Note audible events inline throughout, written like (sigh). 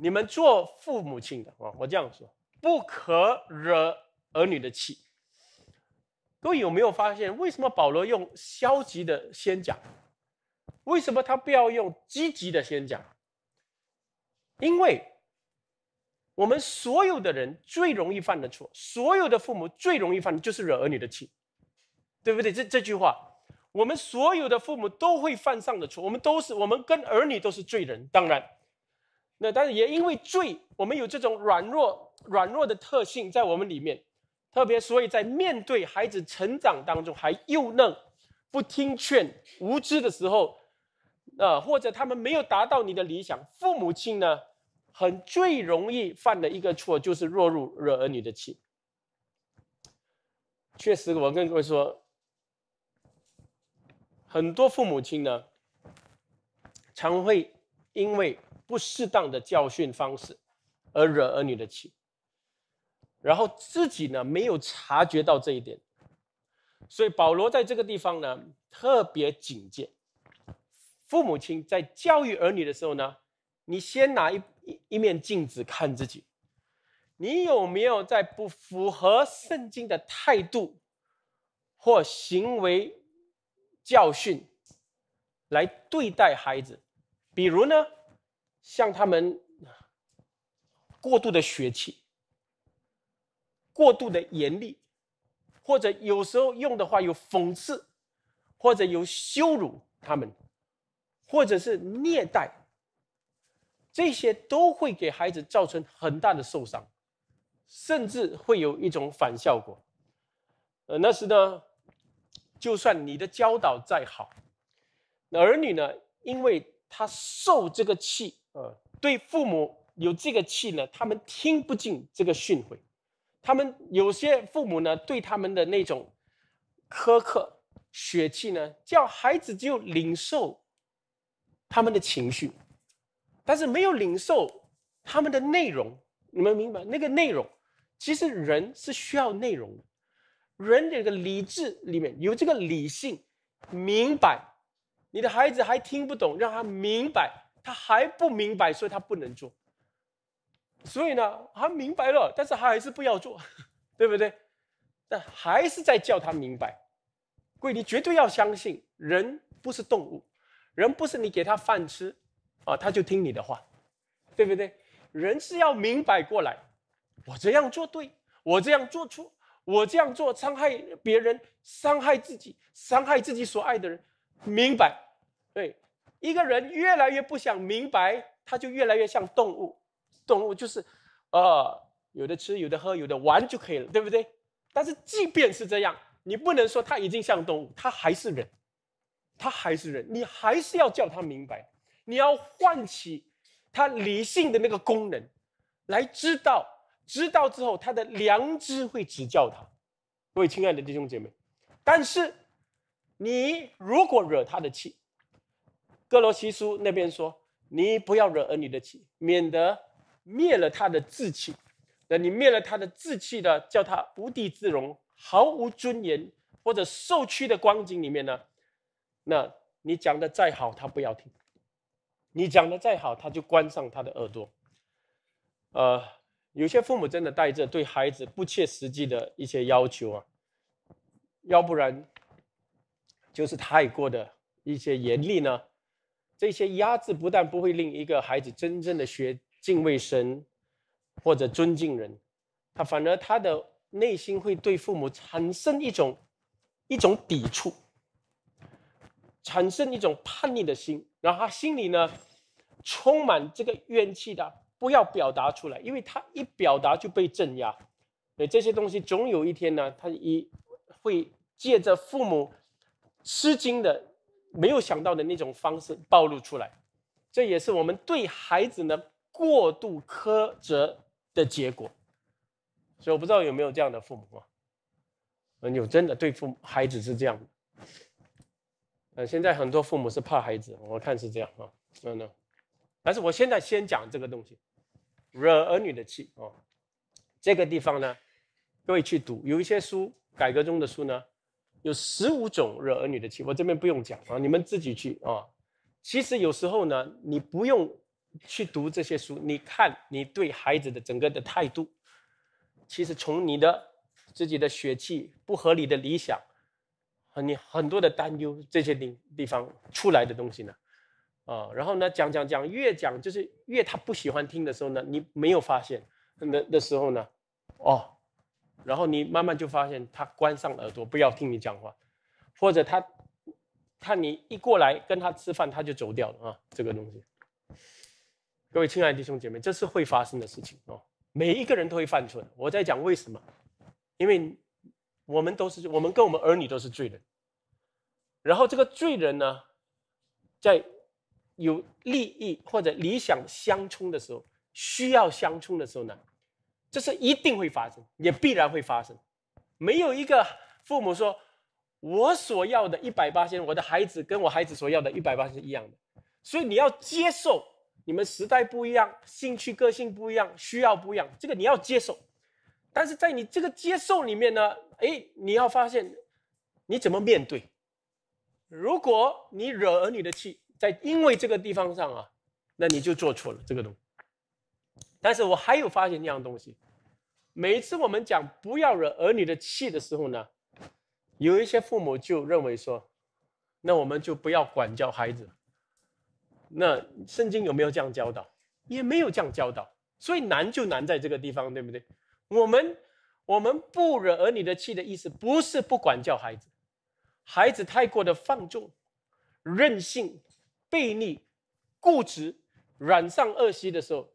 你们做父母亲的啊，我这样说，不可惹儿女的气。各位有没有发现，为什么保罗用消极的先讲？为什么他不要用积极的先讲？因为我们所有的人最容易犯的错，所有的父母最容易犯的就是惹儿女的气。对不对？这这句话，我们所有的父母都会犯上的错。我们都是，我们跟儿女都是罪人。当然，那但是也因为罪，我们有这种软弱、软弱的特性在我们里面。特别，所以在面对孩子成长当中还幼嫩、不听劝、无知的时候，呃，或者他们没有达到你的理想，父母亲呢，很最容易犯的一个错就是落入惹儿女的气。确实，我跟各位说。很多父母亲呢，常会因为不适当的教训方式而惹儿女的气，然后自己呢没有察觉到这一点，所以保罗在这个地方呢特别警戒，父母亲在教育儿女的时候呢，你先拿一一一面镜子看自己，你有没有在不符合圣经的态度或行为？教训来对待孩子，比如呢，像他们过度的血气、过度的严厉，或者有时候用的话有讽刺，或者有羞辱他们，或者是虐待，这些都会给孩子造成很大的受伤，甚至会有一种反效果。呃，那是呢。就算你的教导再好，儿女呢，因为他受这个气，呃，对父母有这个气呢，他们听不进这个训诲。他们有些父母呢，对他们的那种苛刻、血气呢，叫孩子只有领受他们的情绪，但是没有领受他们的内容。你们明白？那个内容，其实人是需要内容的。人的这个理智里面有这个理性，明白，你的孩子还听不懂，让他明白，他还不明白，所以他不能做。所以呢，他明白了，但是他还是不要做，(laughs) 对不对？但还是在叫他明白。闺你绝对要相信，人不是动物，人不是你给他饭吃，啊，他就听你的话，对不对？人是要明白过来，我这样做对，我这样做错。我这样做，伤害别人，伤害自己，伤害自己所爱的人，明白？对，一个人越来越不想明白，他就越来越像动物。动物就是，呃，有的吃，有的喝，有的玩就可以了，对不对？但是即便是这样，你不能说他已经像动物，他还是人，他还是人，你还是要叫他明白，你要唤起他理性的那个功能，来知道。知道之后，他的良知会指教他，各位亲爱的弟兄姐妹。但是，你如果惹他的气，哥罗西书那边说，你不要惹儿女的气，免得灭了他的志气。那你灭了他的志气的，叫他无地自容，毫无尊严，或者受屈的光景里面呢？那你讲的再好，他不要听；你讲的再好，他就关上他的耳朵。呃。有些父母真的带着对孩子不切实际的一些要求啊，要不然就是太过的一些严厉呢。这些压制不但不会令一个孩子真正的学敬畏神或者尊敬人，他反而他的内心会对父母产生一种一种抵触，产生一种叛逆的心，然后他心里呢充满这个怨气的。不要表达出来，因为他一表达就被镇压，对这些东西总有一天呢，他一会借着父母吃惊的没有想到的那种方式暴露出来，这也是我们对孩子的过度苛责的结果。所以我不知道有没有这样的父母啊？嗯，有，真的对父孩子是这样。嗯，现在很多父母是怕孩子，我看是这样啊。嗯呢，但是我现在先讲这个东西。惹儿女的气哦，这个地方呢，各位去读，有一些书，改革中的书呢，有十五种惹儿女的气，我这边不用讲啊，你们自己去啊。其实有时候呢，你不用去读这些书，你看你对孩子的整个的态度，其实从你的自己的血气、不合理的理想和你很多的担忧这些地地方出来的东西呢。啊，然后呢，讲讲讲，越讲就是越他不喜欢听的时候呢，你没有发现，那那时候呢，哦，然后你慢慢就发现他关上耳朵，不要听你讲话，或者他，他你一过来跟他吃饭，他就走掉了啊，这个东西。各位亲爱的弟兄姐妹，这是会发生的事情哦，每一个人都会犯错。我在讲为什么？因为我们都是，我们跟我们儿女都是罪人，然后这个罪人呢，在。有利益或者理想相冲的时候，需要相冲的时候呢，这是一定会发生，也必然会发生。没有一个父母说，我所要的一百八千，我的孩子跟我孩子所要的一百八千一样的。所以你要接受，你们时代不一样，兴趣、个性不一样，需要不一样，这个你要接受。但是在你这个接受里面呢，哎，你要发现你怎么面对。如果你惹儿女的气，在因为这个地方上啊，那你就做错了这个东西。但是我还有发现一样东西，每次我们讲不要惹儿女的气的时候呢，有一些父母就认为说，那我们就不要管教孩子。那圣经有没有这样教导？也没有这样教导。所以难就难在这个地方，对不对？我们我们不惹儿女的气的意思，不是不管教孩子，孩子太过的放纵、任性。背逆、固执、染上恶习的时候，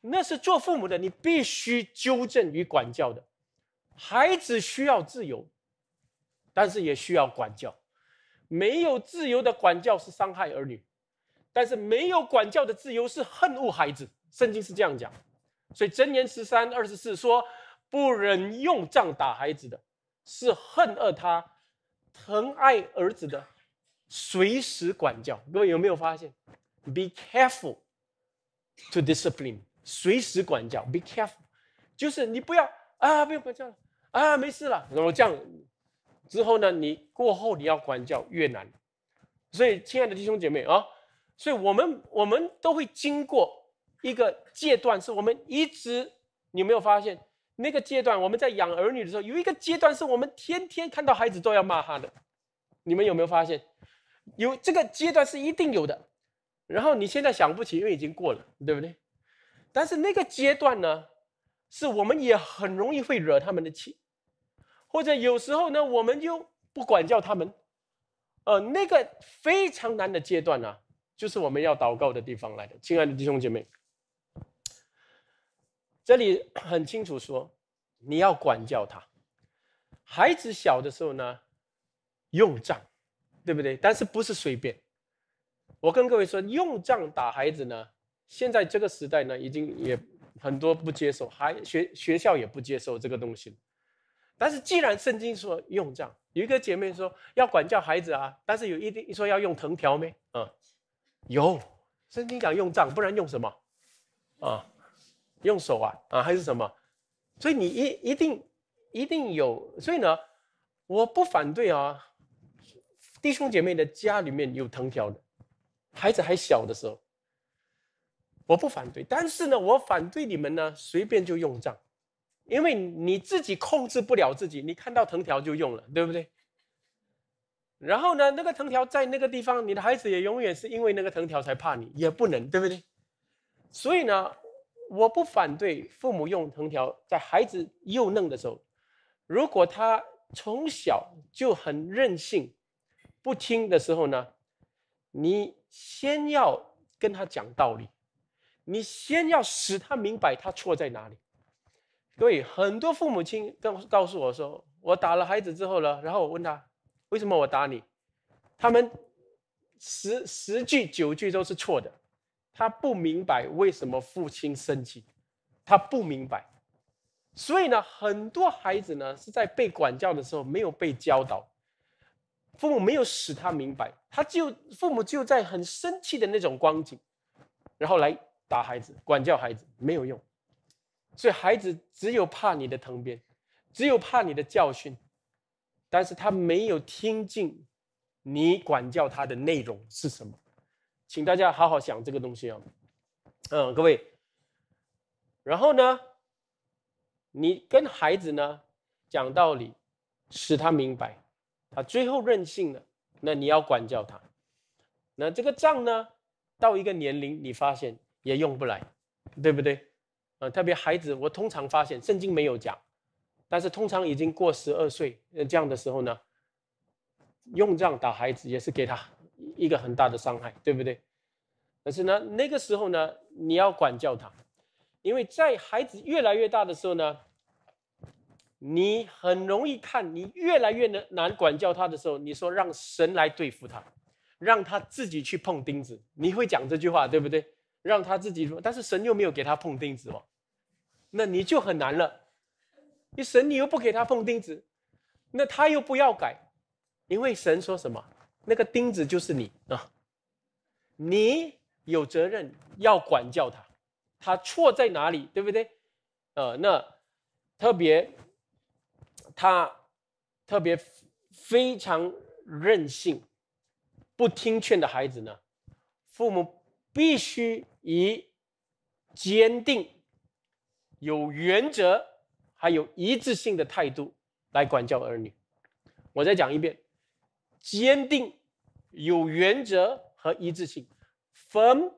那是做父母的，你必须纠正与管教的。孩子需要自由，但是也需要管教。没有自由的管教是伤害儿女，但是没有管教的自由是恨恶孩子。圣经是这样讲，所以箴言十三二十四说：“不忍用杖打孩子的，是恨恶他；疼爱儿子的。”随时管教，各位有没有发现？Be careful to discipline。随时管教，Be careful，就是你不要啊，不用管教了啊，没事了。然后这样？之后呢？你过后你要管教越难。所以，亲爱的弟兄姐妹啊，所以我们我们都会经过一个阶段，是我们一直你有没有发现？那个阶段我们在养儿女的时候，有一个阶段是我们天天看到孩子都要骂他的。你们有没有发现？有这个阶段是一定有的，然后你现在想不起，因为已经过了，对不对？但是那个阶段呢，是我们也很容易会惹他们的气，或者有时候呢，我们就不管教他们，呃，那个非常难的阶段呢，就是我们要祷告的地方来的，亲爱的弟兄姐妹，这里很清楚说，你要管教他，孩子小的时候呢，用杖。对不对？但是不是随便？我跟各位说，用杖打孩子呢，现在这个时代呢，已经也很多不接受，还学学校也不接受这个东西但是既然圣经说用杖，有一个姐妹说要管教孩子啊，但是有一定说要用藤条没？嗯，有圣经讲用杖，不然用什么啊？用手啊？啊还是什么？所以你一一定一定有，所以呢，我不反对啊。弟兄姐妹的家里面有藤条的，孩子还小的时候，我不反对。但是呢，我反对你们呢，随便就用杖，因为你自己控制不了自己，你看到藤条就用了，对不对？然后呢，那个藤条在那个地方，你的孩子也永远是因为那个藤条才怕你，也不能，对不对？所以呢，我不反对父母用藤条在孩子幼嫩的时候，如果他从小就很任性。不听的时候呢，你先要跟他讲道理，你先要使他明白他错在哪里。各位，很多父母亲告告诉我说，我打了孩子之后呢，然后我问他为什么我打你，他们十十句九句都是错的，他不明白为什么父亲生气，他不明白，所以呢，很多孩子呢是在被管教的时候没有被教导。父母没有使他明白，他就父母就在很生气的那种光景，然后来打孩子、管教孩子没有用，所以孩子只有怕你的藤鞭，只有怕你的教训，但是他没有听进你管教他的内容是什么，请大家好好想这个东西啊，嗯，各位，然后呢，你跟孩子呢讲道理，使他明白。他最后任性了，那你要管教他。那这个仗呢，到一个年龄你发现也用不来，对不对？啊，特别孩子，我通常发现圣经没有讲，但是通常已经过十二岁，呃，这样的时候呢，用杖打孩子也是给他一个很大的伤害，对不对？但是呢，那个时候呢，你要管教他，因为在孩子越来越大的时候呢。你很容易看，你越来越难管教他的时候，你说让神来对付他，让他自己去碰钉子，你会讲这句话对不对？让他自己说，但是神又没有给他碰钉子哦，那你就很难了。你神你又不给他碰钉子，那他又不要改，因为神说什么？那个钉子就是你啊，你有责任要管教他，他错在哪里，对不对？呃，那特别。他特别非常任性、不听劝的孩子呢，父母必须以坚定、有原则、还有一致性的态度来管教儿女。我再讲一遍：坚定、有原则和一致性 （firm,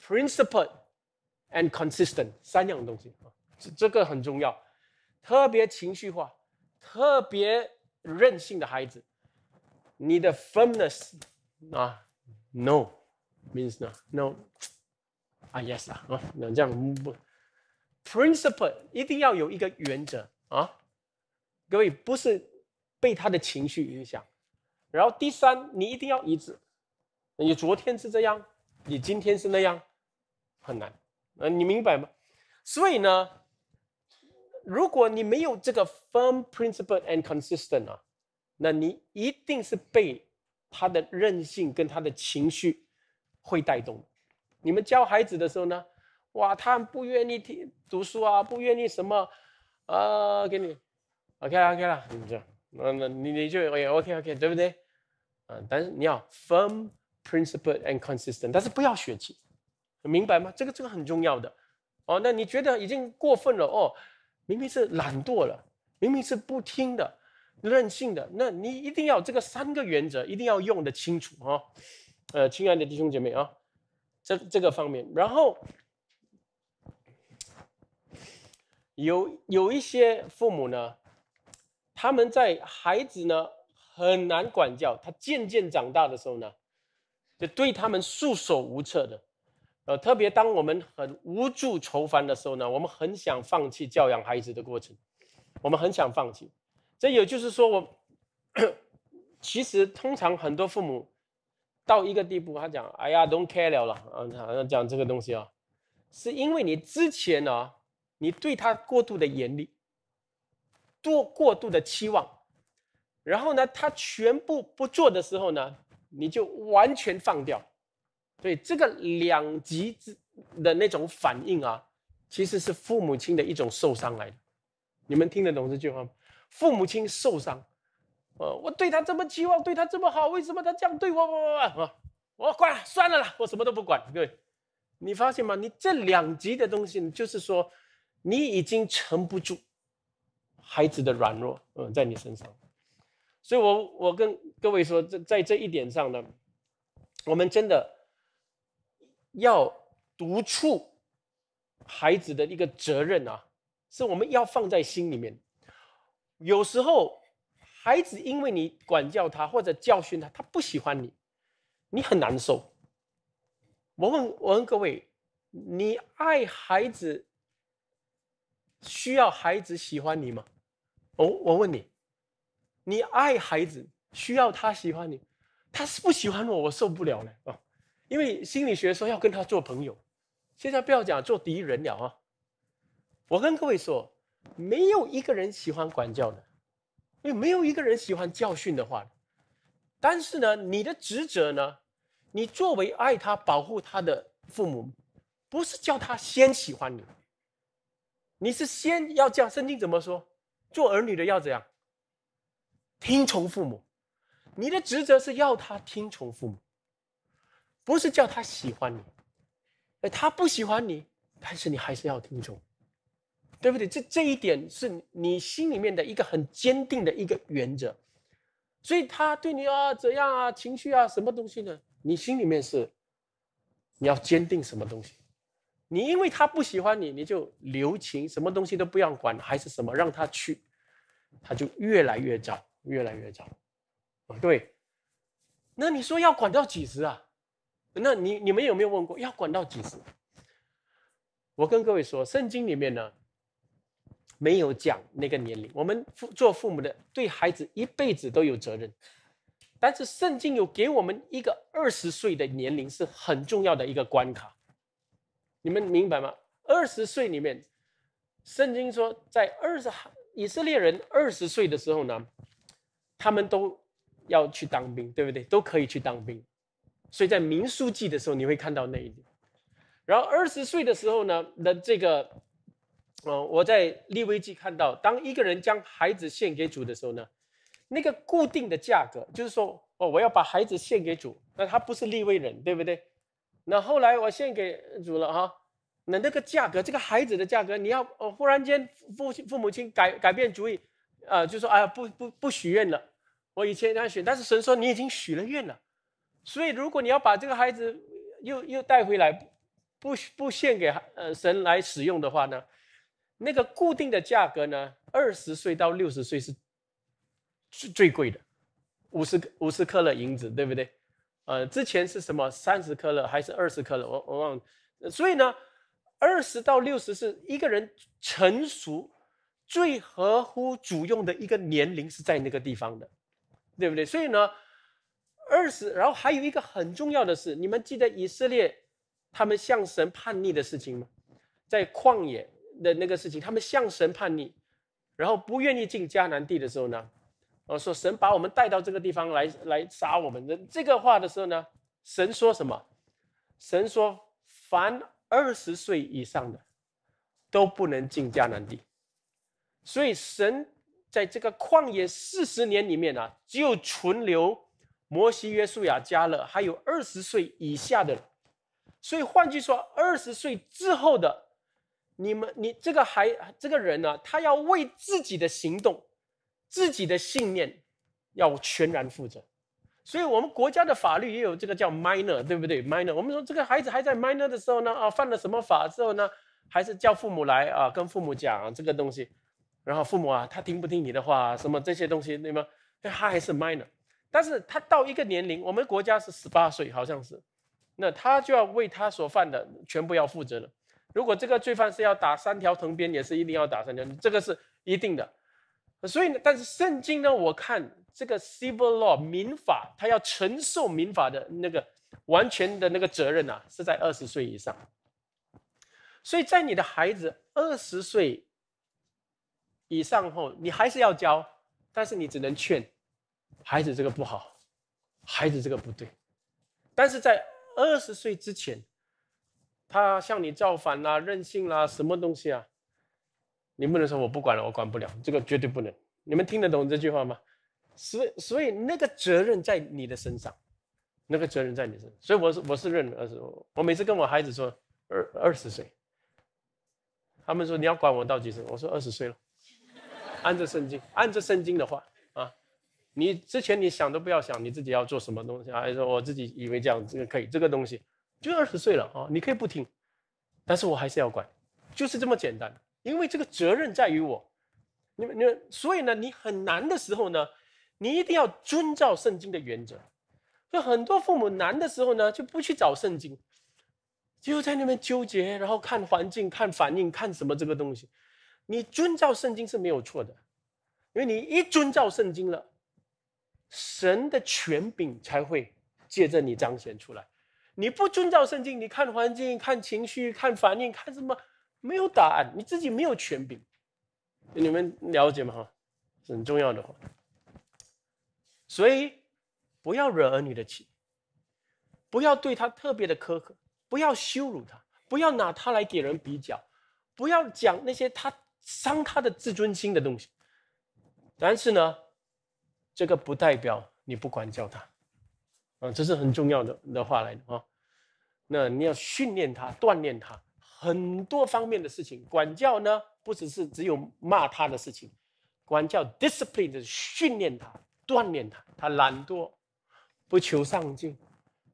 principle, and consistent） 三样东西啊，这这个很重要。特别情绪化。特别任性的孩子，你的 firmness 啊，no means no，no 啊 yes 啊啊，那这样不，principle 一定要有一个原则啊，各位不是被他的情绪影响，然后第三，你一定要一致，你昨天是这样，你今天是那样，很难，那你明白吗？所以呢？如果你没有这个 firm principle and consistent 啊，那你一定是被他的任性跟他的情绪会带动。你们教孩子的时候呢，哇，他不愿意听读书啊，不愿意什么，呃，给你，OK 啦，OK 啦，嗯，那那你你就 OK OK OK 对不对？啊，但是你要 firm principle and consistent，但是不要血气，明白吗？这个这个很重要的。哦，那你觉得已经过分了哦。明明是懒惰了，明明是不听的、任性的，那你一定要这个三个原则，一定要用的清楚哦，呃，亲爱的弟兄姐妹啊，这这个方面，然后有有一些父母呢，他们在孩子呢很难管教，他渐渐长大的时候呢，就对他们束手无策的。呃，特别当我们很无助、愁烦的时候呢，我们很想放弃教养孩子的过程，我们很想放弃。这也就是说，我 (coughs) 其实通常很多父母到一个地步，他讲“哎呀，don't care 了了”，像讲这个东西啊，是因为你之前呢，你对他过度的严厉、多过度的期望，然后呢，他全部不做的时候呢，你就完全放掉。对这个两极之的那种反应啊，其实是父母亲的一种受伤来的。你们听得懂这句话吗？父母亲受伤，呃，我对他这么期望，对他这么好，为什么他这样对我？我我我我关了，算了啦，我什么都不管。各位，你发现吗？你这两极的东西，就是说你已经撑不住孩子的软弱，嗯，在你身上。所以，我我跟各位说，在在这一点上呢，我们真的。要独处孩子的一个责任啊，是我们要放在心里面。有时候孩子因为你管教他或者教训他，他不喜欢你，你很难受。我问我问各位，你爱孩子需要孩子喜欢你吗？我我问你，你爱孩子需要他喜欢你？他是不喜欢我，我受不了了啊。因为心理学说要跟他做朋友，现在不要讲做敌人了啊！我跟各位说，没有一个人喜欢管教的，也没有一个人喜欢教训的话。但是呢，你的职责呢，你作为爱他、保护他的父母，不是叫他先喜欢你，你是先要叫圣经怎么说，做儿女的要怎样，听从父母。你的职责是要他听从父母。不是叫他喜欢你，哎，他不喜欢你，但是你还是要听从，对不对？这这一点是你心里面的一个很坚定的一个原则，所以他对你啊怎样啊情绪啊什么东西呢？你心里面是你要坚定什么东西？你因为他不喜欢你，你就留情，什么东西都不要管，还是什么让他去，他就越来越糟，越来越糟啊！对，那你说要管到几时啊？那你你们有没有问过要管到几时？我跟各位说，圣经里面呢没有讲那个年龄。我们父做父母的对孩子一辈子都有责任，但是圣经有给我们一个二十岁的年龄是很重要的一个关卡，你们明白吗？二十岁里面，圣经说在二十以色列人二十岁的时候呢，他们都要去当兵，对不对？都可以去当兵。所以在《民书记》的时候，你会看到那一点。然后二十岁的时候呢，那这个，嗯，我在利未记看到，当一个人将孩子献给主的时候呢，那个固定的价格，就是说，哦，我要把孩子献给主。那他不是利未人，对不对？那后来我献给主了哈。那那个价格，这个孩子的价格，你要，哦，忽然间父亲父母亲改改变主意，啊，就说，哎呀，不不不许愿了。我以前要许，但是神说你已经许了愿了。所以，如果你要把这个孩子又又带回来，不不献给呃神来使用的话呢，那个固定的价格呢，二十岁到六十岁是最最贵的，五十五十克勒银子，对不对？呃，之前是什么三十克了还是二十克了？我我忘。了。所以呢，二十到六十是一个人成熟最合乎主用的一个年龄，是在那个地方的，对不对？所以呢。二十，然后还有一个很重要的是，你们记得以色列他们向神叛逆的事情吗？在旷野的那个事情，他们向神叛逆，然后不愿意进迦南地的时候呢，我说神把我们带到这个地方来来杀我们。的这个话的时候呢，神说什么？神说凡二十岁以上的都不能进迦南地。所以神在这个旷野四十年里面呢，只有存留。摩西、约书亚、加勒，还有二十岁以下的，所以换句说，二十岁之后的你们，你这个孩这个人呢，他要为自己的行动、自己的信念要全然负责。所以，我们国家的法律也有这个叫 minor，对不对？minor，我们说这个孩子还在 minor 的时候呢，啊，犯了什么法之后呢，还是叫父母来啊，跟父母讲这个东西，然后父母啊，他听不听你的话，什么这些东西，对吗？他还是 minor。但是他到一个年龄，我们国家是十八岁，好像是，那他就要为他所犯的全部要负责了。如果这个罪犯是要打三条藤鞭，也是一定要打三条，这个是一定的。所以，呢，但是圣经呢，我看这个 civil law 民法，他要承受民法的那个完全的那个责任啊，是在二十岁以上。所以在你的孩子二十岁以上后，你还是要教，但是你只能劝。孩子这个不好，孩子这个不对，但是在二十岁之前，他向你造反啦、任性啦、什么东西啊，你不能说我不管了，我管不了，这个绝对不能。你们听得懂这句话吗？所所以那个责任在你的身上，那个责任在你身。上。所以我是我是认二十，我每次跟我孩子说二二十岁，他们说你要管我到几岁？我说二十岁了。按着圣经，按着圣经的话。你之前你想都不要想，你自己要做什么东西？还是说我自己以为这样这个可以？这个东西就二十岁了啊，你可以不听，但是我还是要管，就是这么简单。因为这个责任在于我，你们你们，所以呢，你很难的时候呢，你一定要遵照圣经的原则。所以很多父母难的时候呢，就不去找圣经，就在那边纠结，然后看环境、看反应、看什么这个东西。你遵照圣经是没有错的，因为你一遵照圣经了。神的权柄才会借着你彰显出来。你不遵照圣经，你看环境、看情绪、看反应、看什么，没有答案。你自己没有权柄，你们了解吗？哈，很重要的话。所以不要惹儿女的气，不要对他特别的苛刻，不要羞辱他，不要拿他来给人比较，不要讲那些他伤他的自尊心的东西。但是呢。这个不代表你不管教他，啊，这是很重要的的话来的啊。那你要训练他、锻炼他，很多方面的事情。管教呢，不只是只有骂他的事情，管教 discipline 是训练他、锻炼他。他懒惰、不求上进，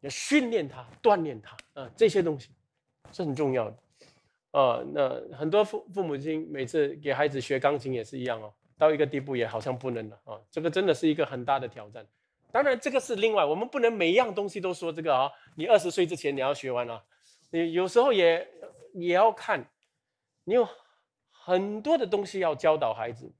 要训练他、锻炼他啊，这些东西是很重要的啊。那很多父父母亲每次给孩子学钢琴也是一样哦。到一个地步也好像不能了啊！这个真的是一个很大的挑战。当然，这个是另外，我们不能每一样东西都说这个啊。你二十岁之前你要学完啊，你有时候也也要看，你有很多的东西要教导孩子。